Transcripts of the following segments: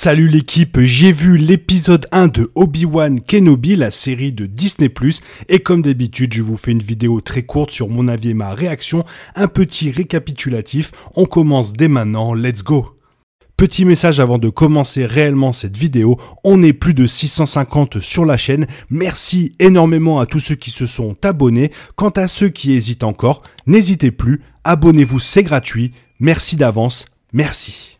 Salut l'équipe, j'ai vu l'épisode 1 de Obi-Wan Kenobi, la série de Disney+, et comme d'habitude, je vous fais une vidéo très courte sur mon avis et ma réaction, un petit récapitulatif, on commence dès maintenant, let's go Petit message avant de commencer réellement cette vidéo, on est plus de 650 sur la chaîne, merci énormément à tous ceux qui se sont abonnés, quant à ceux qui hésitent encore, n'hésitez plus, abonnez-vous, c'est gratuit, merci d'avance, merci.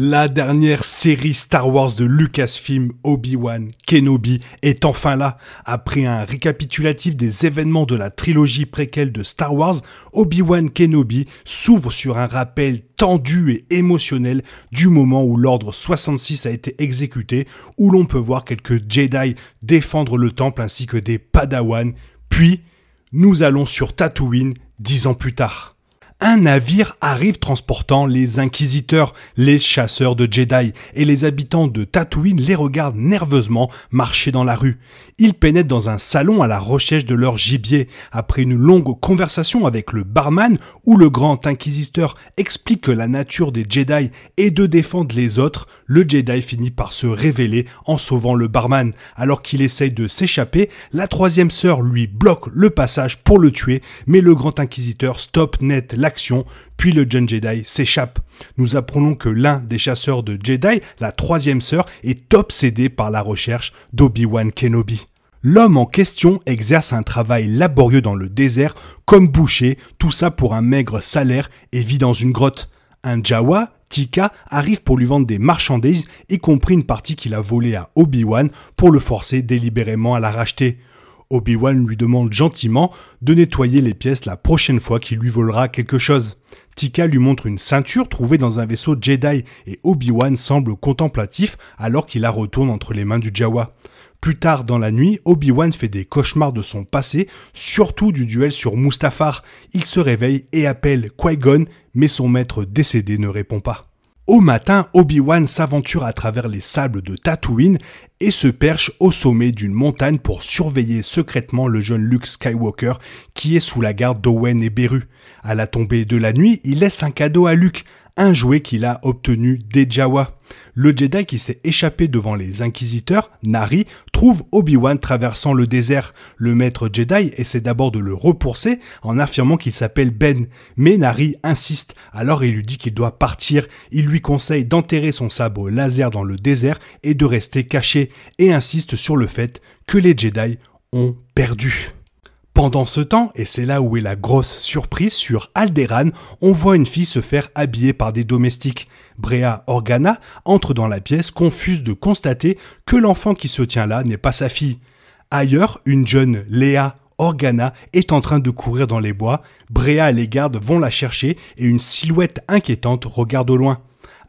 La dernière série Star Wars de Lucasfilm, Obi-Wan Kenobi, est enfin là. Après un récapitulatif des événements de la trilogie préquelle de Star Wars, Obi-Wan Kenobi s'ouvre sur un rappel tendu et émotionnel du moment où l'ordre 66 a été exécuté, où l'on peut voir quelques Jedi défendre le temple ainsi que des Padawan. Puis, nous allons sur Tatooine dix ans plus tard un navire arrive transportant les inquisiteurs, les chasseurs de Jedi, et les habitants de Tatooine les regardent nerveusement marcher dans la rue. Ils pénètrent dans un salon à la recherche de leur gibier. Après une longue conversation avec le barman, où le grand inquisiteur explique la nature des Jedi et de défendre les autres, le Jedi finit par se révéler en sauvant le barman. Alors qu'il essaye de s'échapper, la troisième sœur lui bloque le passage pour le tuer, mais le grand inquisiteur stoppe net l'action, puis le jeune Jedi s'échappe. Nous apprenons que l'un des chasseurs de Jedi, la troisième sœur, est obsédé par la recherche d'Obi-Wan Kenobi. L'homme en question exerce un travail laborieux dans le désert, comme boucher, tout ça pour un maigre salaire et vit dans une grotte. Un Jawa, Tika arrive pour lui vendre des marchandises, y compris une partie qu'il a volée à Obi-Wan pour le forcer délibérément à la racheter. Obi-Wan lui demande gentiment de nettoyer les pièces la prochaine fois qu'il lui volera quelque chose. Tika lui montre une ceinture trouvée dans un vaisseau Jedi et Obi-Wan semble contemplatif alors qu'il la retourne entre les mains du Jawa. Plus tard dans la nuit, Obi-Wan fait des cauchemars de son passé, surtout du duel sur Mustafar. Il se réveille et appelle Qui-Gon, mais son maître décédé ne répond pas. Au matin, Obi-Wan s'aventure à travers les sables de Tatooine et se perche au sommet d'une montagne pour surveiller secrètement le jeune Luke Skywalker qui est sous la garde d'Owen et Beru. À la tombée de la nuit, il laisse un cadeau à Luke, un jouet qu'il a obtenu des Jawa. Le Jedi qui s'est échappé devant les inquisiteurs, Nari, trouve Obi-Wan traversant le désert. Le maître Jedi essaie d'abord de le repousser en affirmant qu'il s'appelle Ben, mais Nari insiste, alors il lui dit qu'il doit partir. Il lui conseille d'enterrer son sabre laser dans le désert et de rester caché, et insiste sur le fait que les Jedi ont perdu. Pendant ce temps, et c'est là où est la grosse surprise, sur Alderan, on voit une fille se faire habiller par des domestiques. Brea Organa entre dans la pièce, confuse de constater que l'enfant qui se tient là n'est pas sa fille. Ailleurs, une jeune Léa Organa est en train de courir dans les bois, Brea et les gardes vont la chercher et une silhouette inquiétante regarde au loin.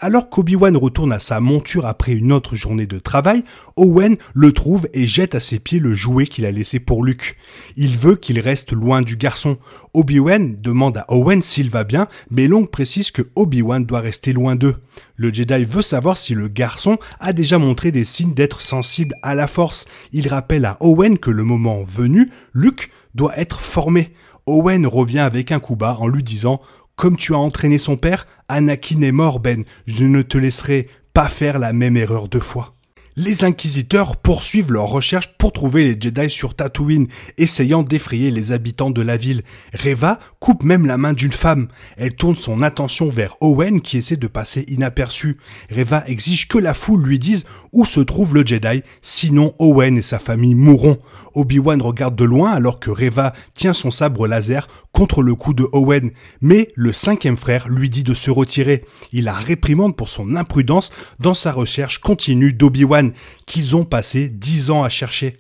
Alors qu'Obi-Wan retourne à sa monture après une autre journée de travail, Owen le trouve et jette à ses pieds le jouet qu'il a laissé pour Luke. Il veut qu'il reste loin du garçon. Obi-Wan demande à Owen s'il va bien, mais Long précise que Obi-Wan doit rester loin d'eux. Le Jedi veut savoir si le garçon a déjà montré des signes d'être sensible à la force. Il rappelle à Owen que le moment venu, Luke doit être formé. Owen revient avec un coup bas en lui disant comme tu as entraîné son père, Anakin est mort, Ben. Je ne te laisserai pas faire la même erreur deux fois les inquisiteurs poursuivent leur recherche pour trouver les Jedi sur Tatooine, essayant d'effrayer les habitants de la ville. Reva coupe même la main d'une femme. Elle tourne son attention vers Owen qui essaie de passer inaperçu. Reva exige que la foule lui dise où se trouve le Jedi, sinon Owen et sa famille mourront. Obi-Wan regarde de loin alors que Reva tient son sabre laser contre le cou de Owen, mais le cinquième frère lui dit de se retirer. Il la réprimande pour son imprudence dans sa recherche continue d'Obi-Wan qu'ils ont passé dix ans à chercher.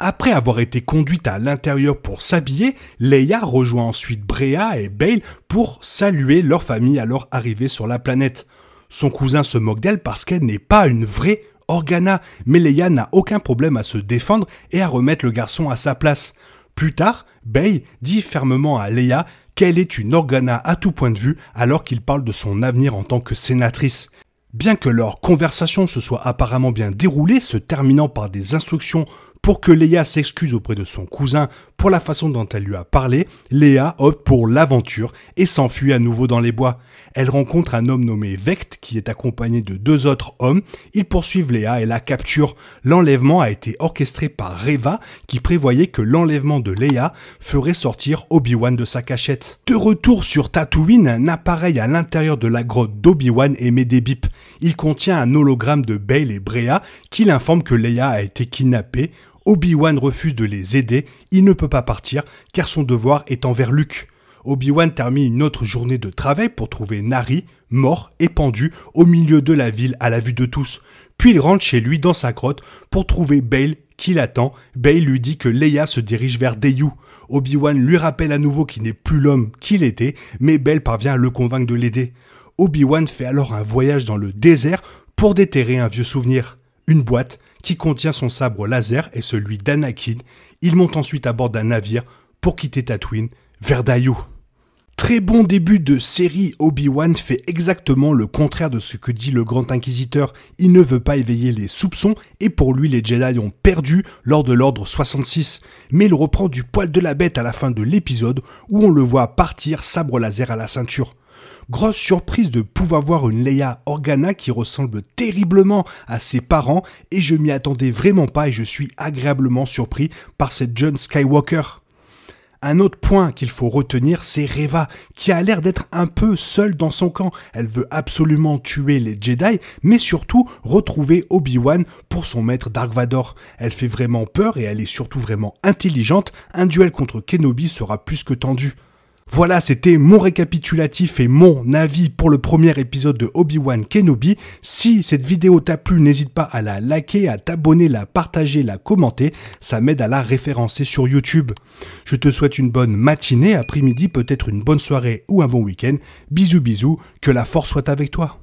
Après avoir été conduite à l'intérieur pour s'habiller, Leia rejoint ensuite Brea et Bale pour saluer leur famille leur arrivée sur la planète. Son cousin se moque d'elle parce qu'elle n'est pas une vraie Organa, mais Leia n'a aucun problème à se défendre et à remettre le garçon à sa place. Plus tard, Bale dit fermement à Leia qu'elle est une Organa à tout point de vue alors qu'il parle de son avenir en tant que sénatrice. Bien que leur conversation se soit apparemment bien déroulée, se terminant par des instructions pour que Leia s'excuse auprès de son cousin pour la façon dont elle lui a parlé, Léa opte pour l'aventure et s'enfuit à nouveau dans les bois. Elle rencontre un homme nommé Vect qui est accompagné de deux autres hommes. Ils poursuivent Léa et la capturent. L'enlèvement a été orchestré par Reva qui prévoyait que l'enlèvement de Léa ferait sortir Obi-Wan de sa cachette. De retour sur Tatooine, un appareil à l'intérieur de la grotte d'Obi-Wan émet des bips. Il contient un hologramme de Bale et Brea qui l'informe que Leia a été kidnappée. Obi-Wan refuse de les aider, il ne peut pas partir car son devoir est envers Luke. Obi-Wan termine une autre journée de travail pour trouver Nari, mort et pendu, au milieu de la ville à la vue de tous. Puis il rentre chez lui dans sa grotte pour trouver Bale qui l'attend. Bale lui dit que Leia se dirige vers Deyu. Obi-Wan lui rappelle à nouveau qu'il n'est plus l'homme qu'il était, mais Bale parvient à le convaincre de l'aider. Obi-Wan fait alors un voyage dans le désert pour déterrer un vieux souvenir une boîte qui contient son sabre laser et celui d'Anakin. Il monte ensuite à bord d'un navire pour quitter Tatooine vers Dayou. Très bon début de série, Obi-Wan fait exactement le contraire de ce que dit le grand inquisiteur. Il ne veut pas éveiller les soupçons et pour lui les Jedi ont perdu lors de l'ordre 66. Mais il reprend du poil de la bête à la fin de l'épisode où on le voit partir sabre laser à la ceinture. Grosse surprise de pouvoir voir une Leia Organa qui ressemble terriblement à ses parents et je m'y attendais vraiment pas et je suis agréablement surpris par cette jeune Skywalker. Un autre point qu'il faut retenir, c'est Reva, qui a l'air d'être un peu seule dans son camp. Elle veut absolument tuer les Jedi, mais surtout retrouver Obi-Wan pour son maître Dark Vador. Elle fait vraiment peur et elle est surtout vraiment intelligente. Un duel contre Kenobi sera plus que tendu. Voilà, c'était mon récapitulatif et mon avis pour le premier épisode de Obi-Wan Kenobi. Si cette vidéo t'a plu, n'hésite pas à la liker, à t'abonner, la partager, la commenter. Ça m'aide à la référencer sur YouTube. Je te souhaite une bonne matinée, après-midi, peut-être une bonne soirée ou un bon week-end. Bisous bisous, que la force soit avec toi.